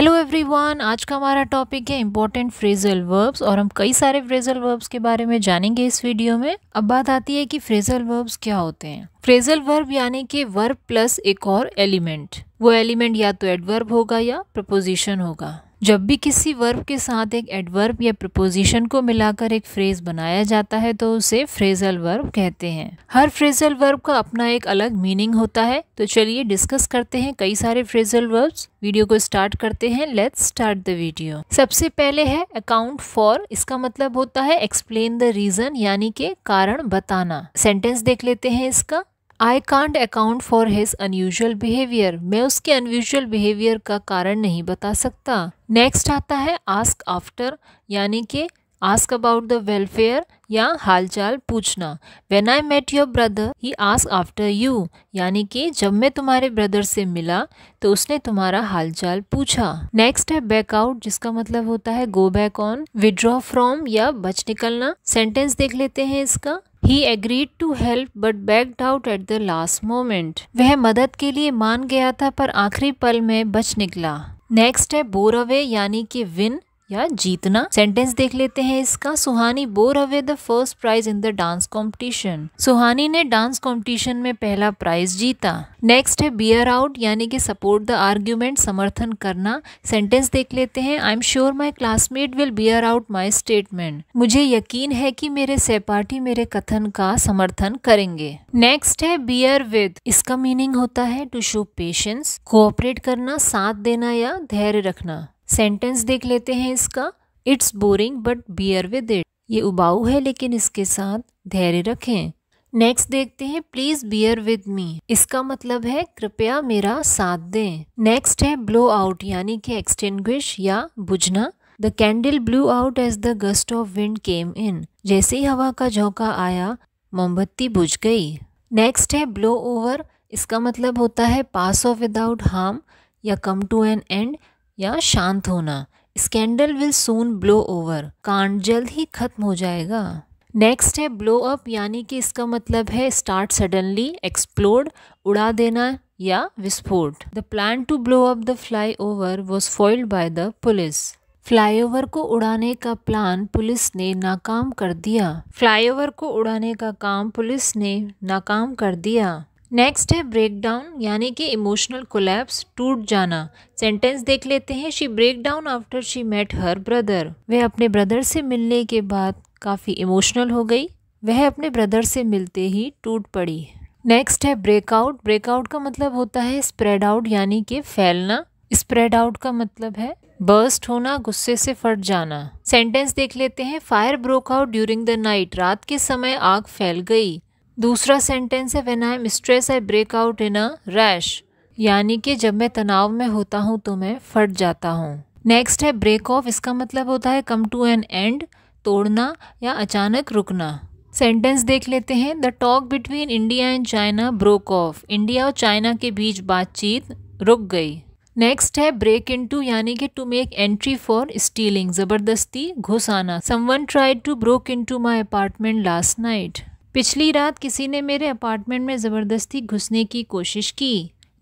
Hello everyone आज का हमारा टॉपिक है इम्पोर्टेंट फ्रेजल वर्ब्स और हम कई सारे फ्रेजल वर्ब्स के बारे में जानेंगे इस वीडियो में अब बात आती है कि फ्रेजल वर्ब्स क्या होते हैं फ्रेजल वर्ब यानी कि वर्ब प्लस एक और एलिमेंट वो एलिमेंट या तो एडवर्ब होगा या प्रपोजिशन होगा जब भी किसी वर्ब के साथ एक एडवर्ब या प्रपोजिशन को मिलाकर एक फ्रेज बनाया जाता है तो उसे फ्रेजल वर्ब कहते हैं हर फ्रेजल वर्ब का अपना एक अलग मीनिंग होता है तो चलिए डिस्कस करते हैं कई सारे फ्रेजल वर्ब्स वीडियो को स्टार्ट करते हैं लेट्स स्टार्ट द वीडियो सबसे पहले है अकाउंट फॉर इसका मतलब होता है एक्सप्लेन द रीजन यानी के कारण बताना सेंटेंस देख लेते हैं इसका I can't account for his unusual behaviour मैं उसके अनयूजअल बिहेवियर का कारण नहीं बता सकता नेक्स्ट आता है आस्क आफ्टर यानी कि आस्क अबाउट द वेलफेयर या हालचाल पूछना when I met your brother he ask after you यानी कि जब मैं तुम्हारे ब्रदर से मिला तो उसने तुम्हारा हालचाल पूछा नेक्स्ट है बैक आउट जिसका मतलब होता है go back on withdraw from या बच निकलना सेंटेंस देख लेते हैं इसका he agreed to help but backed out at the last moment वह मदद के लिए मान गया था पर आखिरी पल में बच निकला नेक्स्ट है बोर अवे यानी कि विन या जीतना सेंटेंस देख लेते हैं इसका Suhani bore away the first prize in the dance competition Suhani ने डांस कॉम्पिटिशन में पहला प्राइज जीता नेक्स्ट है बियर आउट यानी कि सपोर्ट द आर्ग्यूमेंट समर्थन करना सेंटेंस देख लेते हैं I am sure my classmate will bear out my statement मुझे यकीन है कि मेरे सहपाठी मेरे कथन का समर्थन करेंगे नेक्स्ट है बियर विद इसका मीनिंग होता है टू शो पेशेंस कोऑपरेट करना साथ देना या धैर्य रखना सेंटेंस देख लेते हैं इसका it's boring but bear with it ये उबाऊ है लेकिन इसके साथ धैर्य रखें नेक्स्ट देखते हैं प्लीज बियर विद मी इसका मतलब है कृपया मेरा साथ दें नेक्स्ट है ब्लो आउट यानी कि एक्सटिंग्विश या बुझना the candle blew out as the gust of wind came in जैसे ही हवा का झोंका आया मोमबत्ती बुझ गई नेक्स्ट है ब्लो ओवर इसका मतलब होता है पास ऑफ विदाउट हार्म या कम टू एन एंड या शांत होना scandal will soon blow over कांड जल्द ही खत्म हो जाएगा नेक्स्ट है ब्लो अप यानी कि इसका मतलब है स्टार्ट सडनली एक्सप्लोर्ड उड़ा देना या विस्फोट the plan to blow up the flyover was foiled by the police flyover को उड़ाने का प्लान पुलिस ने नाकाम कर दिया फ्लाईओवर को उड़ाने का काम पुलिस ने नाकाम कर दिया नेक्स्ट है ब्रेक डाउन यानी कि इमोशनल कोलैप्स टूट जाना सेंटेंस देख लेते हैं she break down after she met her brother वह अपने ब्रदर से मिलने के बाद काफ़ी इमोशनल हो गई वह अपने ब्रदर से मिलते ही टूट पड़ी नेक्स्ट है ब्रेकआउट ब्रेकआउट का मतलब होता है स्प्रेड आउट यानी कि फैलना स्प्रेड आउट का मतलब है बर्स्ट होना गुस्से से फट जाना सेंटेंस देख लेते हैं fire broke out during the night रात के समय आग फैल गई दूसरा सेंटेंस है when I am stress I break out in a rash यानी कि जब मैं तनाव में होता हूँ तो मैं फट जाता हूँ नेक्स्ट है ब्रेक ऑफ इसका मतलब होता है कम टू एन एंड तोड़ना या अचानक रुकना सेंटेंस देख लेते हैं the talk between India and China broke off India और चाइना के बीच बातचीत रुक गई नेक्स्ट है ब्रेक इन टू यानी कि to make entry for stealing जबरदस्ती घुसाना some someone tried to broke into my apartment last night पिछली रात किसी ने मेरे अपार्टमेंट में ज़बरदस्ती घुसने की कोशिश की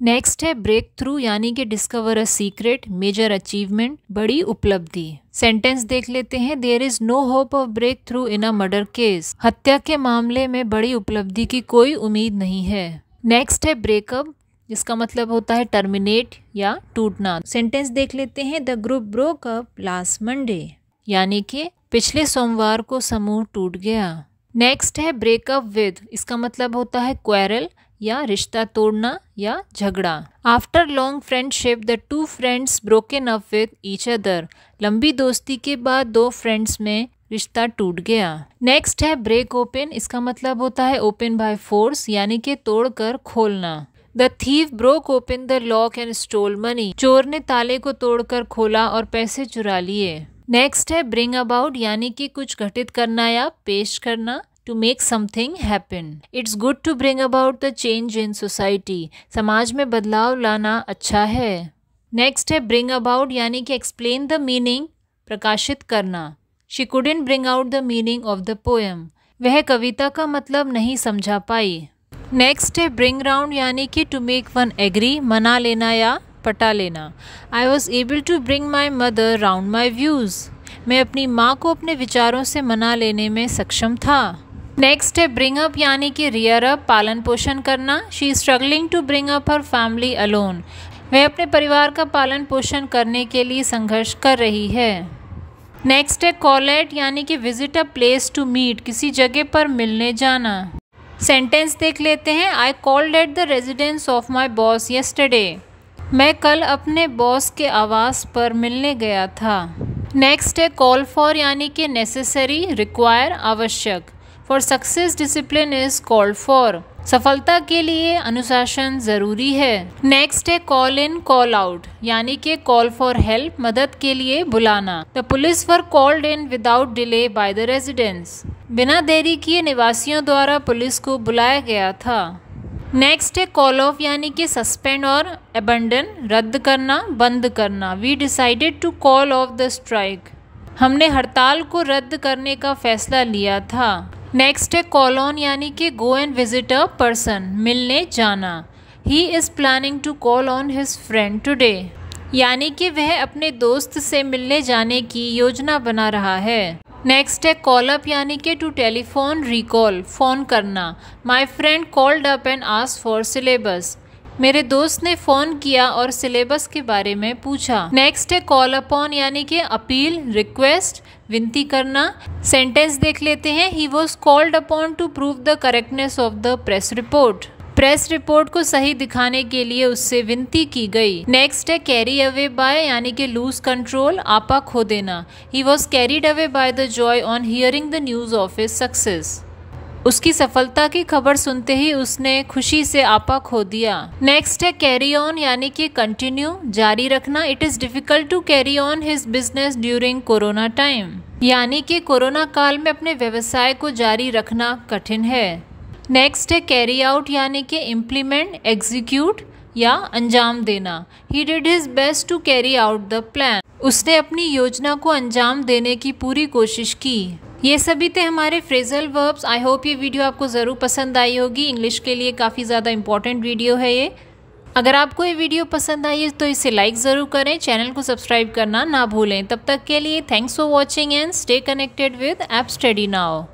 नेक्स्ट है ब्रेक थ्रू यानी कि discover a secret major achievement बड़ी उपलब्धि सेंटेंस देख लेते हैं there is no hope of breakthrough in a murder case हत्या के मामले में बड़ी उपलब्धि की कोई उम्मीद नहीं है नेक्स्ट है ब्रेकअप जिसका मतलब होता है टर्मिनेट या टूटना सेंटेंस देख लेते हैं the group broke up last Monday यानी कि पिछले सोमवार को समूह टूट गया नेक्स्ट है ब्रेकअप विद इसका मतलब होता है क्वेरल या रिश्ता तोड़ना या झगड़ा after long friendship the two friends broken up with each other लंबी दोस्ती के बाद दो फ्रेंड्स में रिश्ता टूट गया नेक्स्ट है ब्रेक ओपन इसका मतलब होता है ओपन बाय फोर्स यानी कि तोड़कर खोलना the thief broke open the lock and stole money चोर ने ताले को तोड़कर खोला और पैसे चुरा लिए नेक्स्ट है ब्रिंग अबाउट यानी कि कुछ घटित करना या पेश करना to make something happen. It's good to bring about the change in society. समाज में बदलाव लाना अच्छा है नेक्स्ट है ब्रिंग अबाउट यानी कि एक्सप्लेन द मीनिंग प्रकाशित करना she couldn't bring out the meaning of the poem वह कविता का मतलब नहीं समझा पाई नेक्स्ट है ब्रिंग राउंड यानी कि टू मेक वन एग्री मना लेना या पटा लेना I was able to bring my mother round my views मैं अपनी माँ को अपने विचारों से मना लेने में सक्षम था नेक्स्ट है ब्रिंग अप यानी कि रियर अप पालन पोषण करना she struggling to bring up her family alone वह अपने परिवार का पालन पोषण करने के लिए संघर्ष कर रही है नेक्स्ट है कॉलेट यानी कि visit a place to meet किसी जगह पर मिलने जाना सेंटेंस देख लेते हैं I called at the residence of my boss yesterday मैं कल अपने बॉस के आवास पर मिलने गया था नेक्स्ट है कॉल फॉर यानी कि नेसेसरी रिक्वायर आवश्यक for success discipline is called for सफलता के लिए अनुशासन जरूरी है नेक्स्ट है कॉल इन कॉल आउट यानी के कॉल फॉर हेल्प मदद के लिए बुलाना the police for called in without delay by the residence बिना देरी किए निवासियों द्वारा पुलिस को बुलाया गया था नेक्स्ट है कॉल ऑफ यानी कि सस्पेंड और एबंडन रद्द करना बंद करना we decided to call off the strike हमने हड़ताल को रद्द करने का फैसला लिया था नेक्स्ट है कॉलोन यानी कि go and visit a person मिलने जाना he is planning to call on his friend today यानी कि वह अपने दोस्त से मिलने जाने की योजना बना रहा है नेक्स्ट है कॉल अप यानी कि टू टेलीफोन रिकॉल फ़ोन करना my friend called up and ask for syllabus मेरे दोस्त ने फ़ोन किया और सिलेबस के बारे में पूछा नेक्स्ट है कॉल अपॉन यानी कि अपील रिक्वेस्ट विनती करना सेंटेंस देख लेते हैं he was called upon to prove the correctness of the press report press report को सही दिखाने के लिए उससे विनती की गई नेक्स्ट है कैरी अवे बाय यानी कि लूज कंट्रोल आपा खो देना he was carried away by the joy on hearing the news of his success उसकी सफलता की खबर सुनते ही उसने खुशी से आपा खो दिया नेक्स्ट है कैरी ऑन यानी कि कंटिन्यू जारी रखना it is difficult to carry on his business during corona time यानी कि कोरोना काल में अपने व्यवसाय को जारी रखना कठिन है नेक्स्ट है कैरी आउट यानी कि इम्प्लीमेंट एग्जीक्यूट या अंजाम देना he did his best to carry out the plan उसने अपनी योजना को अंजाम देने की पूरी कोशिश की ये सभी थे हमारे फ्रेजल वर्ब्स आई होप ये वीडियो आपको ज़रूर पसंद आई होगी इंग्लिश के लिए काफ़ी ज़्यादा इंपॉर्टेंट वीडियो है ये अगर आपको ये वीडियो पसंद आई है तो इसे लाइक ज़रूर करें चैनल को सब्सक्राइब करना ना भूलें तब तक के लिए thanks for watching and stay connected with app study now